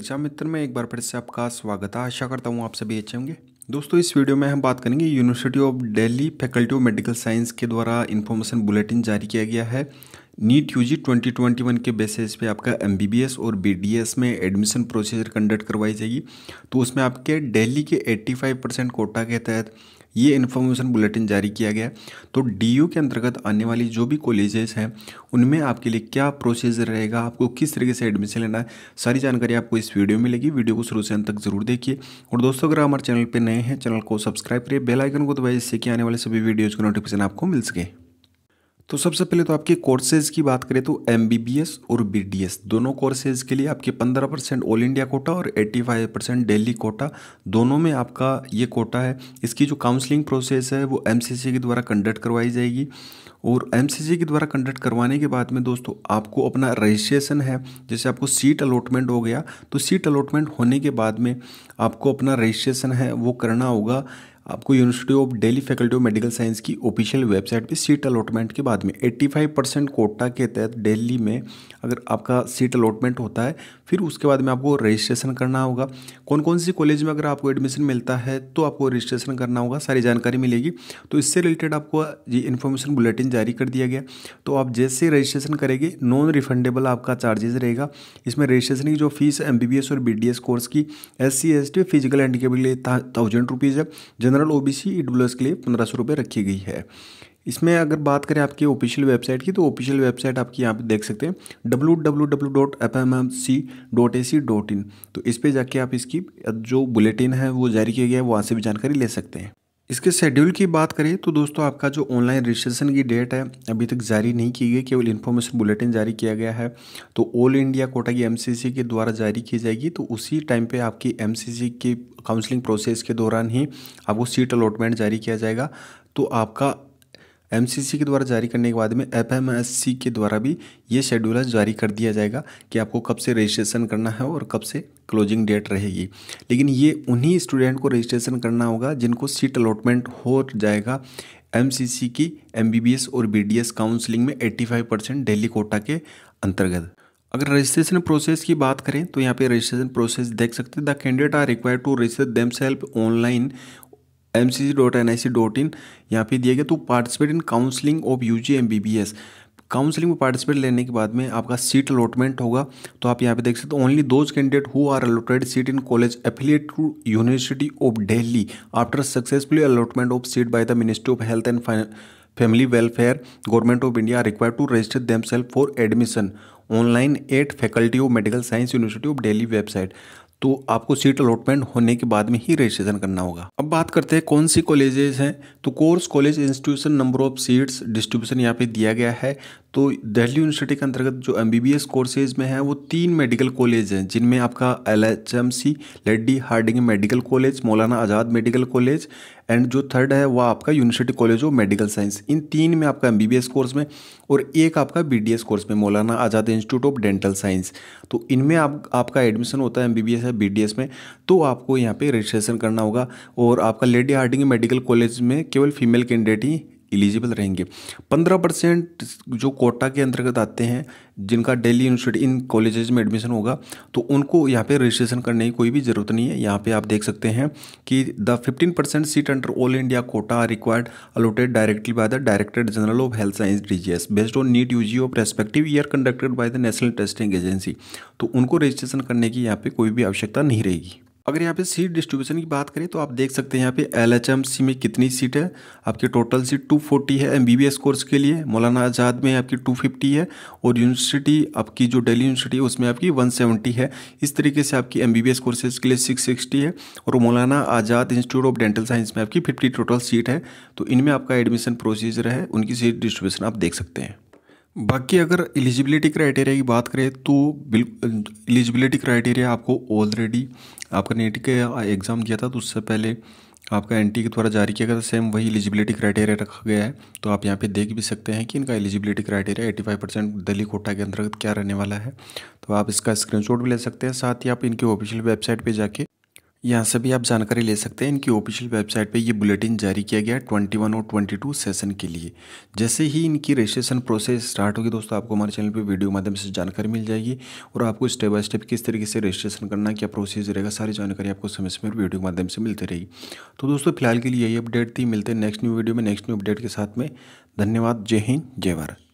exam मित्र में एक बार फिर से आपका स्वागत है आशा करता हूँ आप सभी अच्छे होंगे दोस्तों इस वीडियो में हम बात करेंगे university of Delhi faculty of medical science के द्वारा इन्फॉर्मेशन बुलेटिन जारी किया गया है नीट यूजी 2021 के बेसिस पे आपका एम और बी में एडमिशन प्रोसीजर कंडक्ट करवाई जाएगी तो उसमें आपके डेली के 85 परसेंट कोटा के तहत ये इन्फॉर्मेशन बुलेटिन जारी किया गया तो डी के अंतर्गत आने वाली जो भी कॉलेजेस हैं उनमें आपके लिए क्या प्रोसीजर रहेगा आपको किस तरीके से एडमिशन लेना है सारी जानकारी आपको इस वीडियो में मिलेगी वीडियो को शुरू से अंत तक जरूर देखिए और दोस्तों अगर हमारे चैनल पर नए हैं चैनल को सब्सक्राइब करिए बेलाइकन को दबाइए जिससे कि आने वाले सभी वीडियोज़ का नोटिफिकेशन आपको मिल सके तो सबसे पहले तो आपके कोर्सेज की बात करें तो एम और बी दोनों कोर्सेज के लिए आपके 15 परसेंट ऑल इंडिया कोटा और 85 परसेंट डेली कोटा दोनों में आपका ये कोटा है इसकी जो काउंसलिंग प्रोसेस है वो एम के द्वारा कंडक्ट करवाई जाएगी और एम के द्वारा कंडक्ट करवाने के बाद में दोस्तों आपको अपना रजिस्ट्रेशन है जैसे आपको सीट अलॉटमेंट हो गया तो सीट अलॉटमेंट होने के बाद में आपको अपना रजिस्ट्रेशन है वो करना होगा आपको university of Delhi faculty of medical science की ऑफिशियल वेबसाइट पे सीट अलॉटमेंट के बाद में 85 परसेंट कोटा के तहत दिल्ली में अगर आपका सीट अलॉटमेंट होता है फिर उसके बाद में आपको रजिस्ट्रेशन करना होगा कौन कौन सी कॉलेज में अगर आपको एडमिशन मिलता है तो आपको रजिस्ट्रेशन करना होगा सारी जानकारी मिलेगी तो इससे रिलेटेड आपको ये इन्फॉर्मेशन बुलेटिन जारी कर दिया गया तो आप जैसे रजिस्ट्रेशन करेंगे नॉन रिफंडेबल आपका चार्जेस रहेगा इसमें रजिस्ट्रेशन की जो फीस एम और बी कोर्स की S C physical handicapped thousand rupees है जनरल ओबीसी ईडब्ल्यूएस के लिए पंद्रह सौ रुपये रखी गई है इसमें अगर बात करें आपकी ऑफिशियल वेबसाइट की तो ऑफिशियल वेबसाइट आपकी यहाँ पे देख सकते हैं W W W dot F M M C dot A C dot in तो इस पर जाके आप इसकी जो बुलेटिन है वो जारी किया गया है वहाँ से भी जानकारी ले सकते हैं इसके शेड्यूल की बात करें तो दोस्तों आपका जो ऑनलाइन रजिस्ट्रेशन की डेट है अभी तक जारी नहीं की गई केवल इन्फॉर्मेशन बुलेटिन जारी किया गया है तो ऑल इंडिया कोटा की एमसीसी के द्वारा जारी की जाएगी तो उसी टाइम पे आपकी एमसीसी की काउंसलिंग प्रोसेस के दौरान ही आपको सीट अलॉटमेंट जारी किया जाएगा तो आपका एम के द्वारा जारी करने के बाद में एफ के द्वारा भी ये शेड्यूल जारी कर दिया जाएगा कि आपको कब से रजिस्ट्रेशन करना है और कब से क्लोजिंग डेट रहेगी लेकिन ये उन्हीं स्टूडेंट को रजिस्ट्रेशन करना होगा जिनको सीट अलॉटमेंट हो जाएगा एम की एम और एस काउंसलिंग में फाइव परसेंट डेली कोटा के अंतर्गत अगर रजिस्ट्रेशन प्रोसेस की बात करें तो यहाँ पे रजिस्ट्रेशन प्रोसेस देख सकते हैं the candidate are require to register them self online M C C dot N I C dot in यहाँ पर दिया गया तो participate in counselling of U G M B B S counselling में participate लेने के बाद में आपका सीट अलॉटमेंट होगा तो आप यहाँ पे देख सकते हो only those candidate who are allotted seat in college affiliate to university of Delhi after successfully allotment of seat by the ministry of health and family welfare government of India require to register them self for admission online at faculty of medical science university of Delhi website तो आपको seat allotment होने के बाद में ही registration करना होगा अब बात करते हैं कौन सी कॉलेजेस हैं तो course college institution number of seats distribution यहाँ पे दिया गया है तो दिल्ली यूनिवर्सिटी के अंतर्गत जो एम बी कोर्सेज में है वो तीन मेडिकल कॉलेज हैं जिनमें आपका L H M C lady Hardinge medical college Maulana Azad medical college and जो थर्ड है वह आपका university college of medical science इन तीन में आपका M B B S course में और एक आपका बी डी एस कोर्स में Maulana Azad institute of dental science तो इनमें आप आपका एडमिशन होता है एम बी बी एस या बी डी एस में तो आपको यहाँ पर रजिस्ट्रेशन करना होगा और आपका लेडी हार्डिंग मेडिकल कॉलेज में केवल फीमेल कैंडिडेट ही एलिजिबल रहेंगे पंद्रह परसेंट जो कोटा के अंतर्गत आते हैं जिनका डेली यूनिवर्सिटी इन कॉलेजेस में एडमिशन होगा तो उनको यहाँ पे रजिस्ट्रेशन करने की कोई भी ज़रूरत नहीं है यहाँ पे आप देख सकते हैं कि the fifteen percent seat under all India quota are required alloted directly by the director general of health science DGS based on NEET UG of respective year conducted by the national testing agency तो उनको registration करने की यहाँ पर कोई भी आवश्यकता नहीं रहेगी अगर यहाँ पे सीट डिस्ट्रीब्यूशन की बात करें तो आप देख सकते हैं यहाँ पे एल में कितनी सीट है आपकी टोटल सीट 240 है एम कोर्स के लिए मौलाना आज़ाद में आपकी 250 है और यूनिवर्सिटी आपकी जो दिल्ली यूनिवर्सिटी है उसमें आपकी 170 है इस तरीके से आपकी एम कोर्सेज के लिए 660 है और Maulana Azad institute of dental science में आपकी फिफ्टी टोटल सीट है तो इनमें आपका एडमिशन प्रोसीजर है उनकी सीट डिस्ट्रीब्यूशन आप देख सकते हैं बाकी अगर एलिजिबिलिटी क्राइटेरिया की बात करें तो एलिजिबिलिटी क्राइटेरिया आपको ऑलरेडी आपका नेट का एग्ज़ाम दिया था तो उससे पहले आपका एन e के द्वारा जारी किया गया था सेम वही एलिजिबिलिटी क्राइटेरिया रखा गया है तो आप यहाँ पे देख भी सकते हैं कि इनका एलिजिबिलिटी क्राइटेरिया 85 परसेंट दली कोटा के अंतर्गत क्या रहने वाला है तो आप इसका स्क्रीनशॉट भी ले सकते हैं साथ ही आप इनकी ऑफिशियल वेबसाइट पे जाके यहाँ से भी आप जानकारी ले सकते हैं इनकी ऑफिशियल वेबसाइट पे ये बुलेटिन जारी किया गया है 21 और 22 सेशन के लिए जैसे ही इनकी रजिस्ट्रेशन प्रोसेस स्टार्ट होगी दोस्तों आपको हमारे चैनल पे वीडियो माध्यम से जानकारी मिल जाएगी और आपको स्टेप बाय स्टेप किस तरीके से रजिस्ट्रेशन करना क्या प्रोसेस रहेगा सारी जानकारी आपको समय समय वीडियो के माध्यम से मिलती रहेगी तो दोस्तों फिलहाल के लिए यही अपडेट थी मिलते हैं नेक्स्ट न्यू वीडियो में नेक्स्ट न्यू अपडेट के साथ में धन्यवाद जय हिंद जय भारत